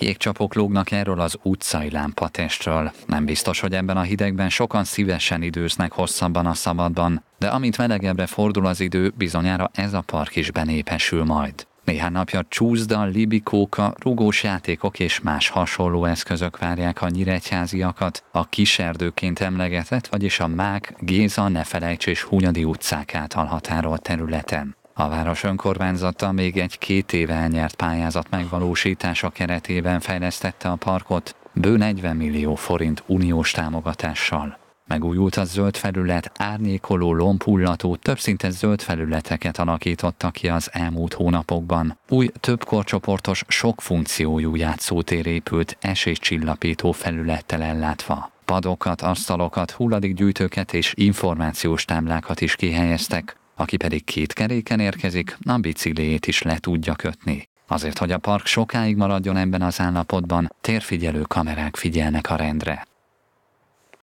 Jégcsapok lógnak erről az utcai lámpatestről. Nem biztos, hogy ebben a hidegben sokan szívesen időznek hosszabban a szabadban, de amint melegebbre fordul az idő, bizonyára ez a park is benépesül majd. Néhány napja csúszda, libikóka, rugós játékok és más hasonló eszközök várják a nyíregyháziakat, a kiserdőként emlegetett, vagyis a Mák, Géza, Nefelejts és Hunyadi utcák által határolt területen. A város önkormányzata még egy két éve elnyert pályázat megvalósítása keretében fejlesztette a parkot bő 40 millió forint uniós támogatással. Megújult a zöld felület, árnyékoló lompullató, többszinte zöld felületeket alakítottak ki az elmúlt hónapokban. Új, több korcsoportos, sok funkciójú játszótér épült, esélycsillapító felülettel ellátva. Padokat, asztalokat, hulladékgyűjtőket és információs táblákat is kihelyeztek. Aki pedig két keréken érkezik, a bicikliét is le tudja kötni. Azért, hogy a park sokáig maradjon ebben az állapotban, térfigyelő kamerák figyelnek a rendre.